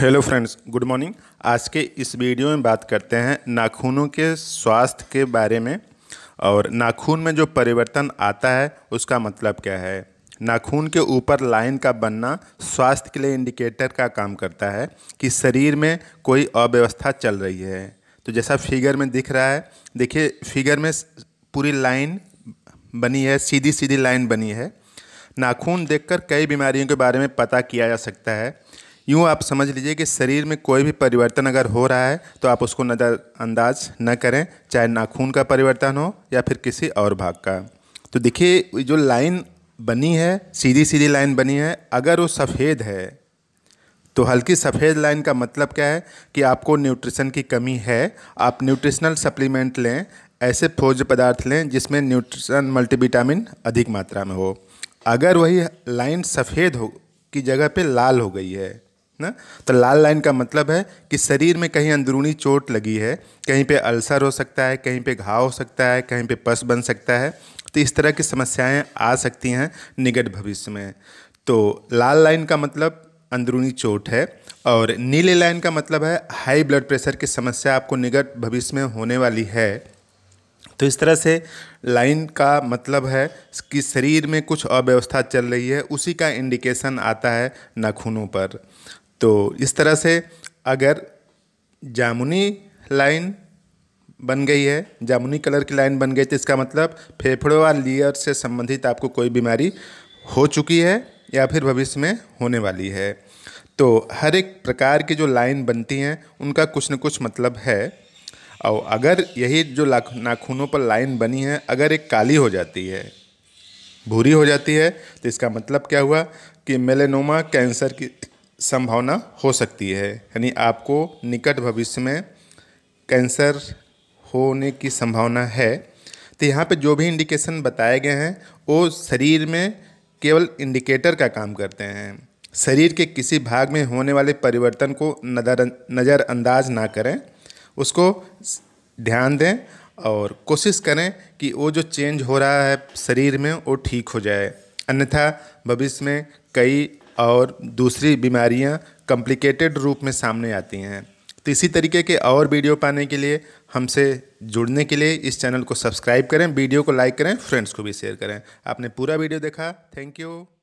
hello friends good morning आज के इस वीडियो में बात करते हैं नाखूनों के स्वास्थ्य के बारे में और नाखून में जो परिवर्तन आता है उसका मतलब क्या है नाखून के ऊपर लाइन का बनना स्वास्थ्य के लिए इंडिकेटर का काम करता है कि शरीर में कोई अव्यवस्था चल रही है तो जैसा फिगर में दिख रहा है देखिए फिगर में पूरी लाइन बनी है सीधी सीधी लाइन बनी है नाखून देखकर कई बीमारियों के बारे में पता किया जा सकता है यूँ आप समझ लीजिए कि शरीर में कोई भी परिवर्तन अगर हो रहा है तो आप उसको नज़रअंदाज न करें चाहे नाखून का परिवर्तन हो या फिर किसी और भाग का तो देखिए जो लाइन बनी है सीधी सीधी लाइन बनी है अगर वो सफ़ेद है तो हल्की सफ़ेद लाइन का मतलब क्या है कि आपको न्यूट्रिशन की कमी है आप न्यूट्रिशनल सप्लीमेंट लें ऐसे भोज्य पदार्थ लें जिसमें न्यूट्रिशन मल्टीविटामिन अधिक मात्रा में हो अगर वही लाइन सफ़ेद हो की जगह पे लाल हो गई है ना तो लाल लाइन का मतलब है कि शरीर में कहीं अंदरूनी चोट लगी है कहीं पे अल्सर हो सकता है कहीं पे घाव हो सकता है कहीं पे पस बन सकता है तो इस तरह की समस्याएं आ सकती हैं निकट भविष्य में तो लाल लाइन का मतलब अंदरूनी चोट है और नीले लाइन का मतलब है हाई ब्लड प्रेशर की समस्या आपको निकट भविष्य में होने वाली है तो इस तरह से लाइन का मतलब है कि शरीर में कुछ अव्यवस्था चल रही है उसी का इंडिकेशन आता है नाखूनों पर तो इस तरह से अगर जामुनी लाइन बन गई है जामुनी कलर की लाइन बन गई तो इसका मतलब फेफड़ों और लीयर से संबंधित आपको कोई बीमारी हो चुकी है या फिर भविष्य में होने वाली है तो हर एक प्रकार की जो लाइन बनती हैं उनका कुछ न कुछ मतलब है और अगर यही जो नाखूनों पर लाइन बनी है अगर एक काली हो जाती है भूरी हो जाती है तो इसका मतलब क्या हुआ कि मेलेनोमा कैंसर की संभावना हो सकती है यानी आपको निकट भविष्य में कैंसर होने की संभावना है तो यहाँ पे जो भी इंडिकेशन बताए गए हैं वो शरीर में केवल इंडिकेटर का काम करते हैं शरीर के किसी भाग में होने वाले परिवर्तन को नजर नज़रअंदाज ना करें उसको ध्यान दें और कोशिश करें कि वो जो चेंज हो रहा है शरीर में वो ठीक हो जाए अन्यथा भविष्य में कई और दूसरी बीमारियाँ कॉम्प्लिकेटेड रूप में सामने आती हैं तो इसी तरीके के और वीडियो पाने के लिए हमसे जुड़ने के लिए इस चैनल को सब्सक्राइब करें वीडियो को लाइक करें फ्रेंड्स को भी शेयर करें आपने पूरा वीडियो देखा थैंक यू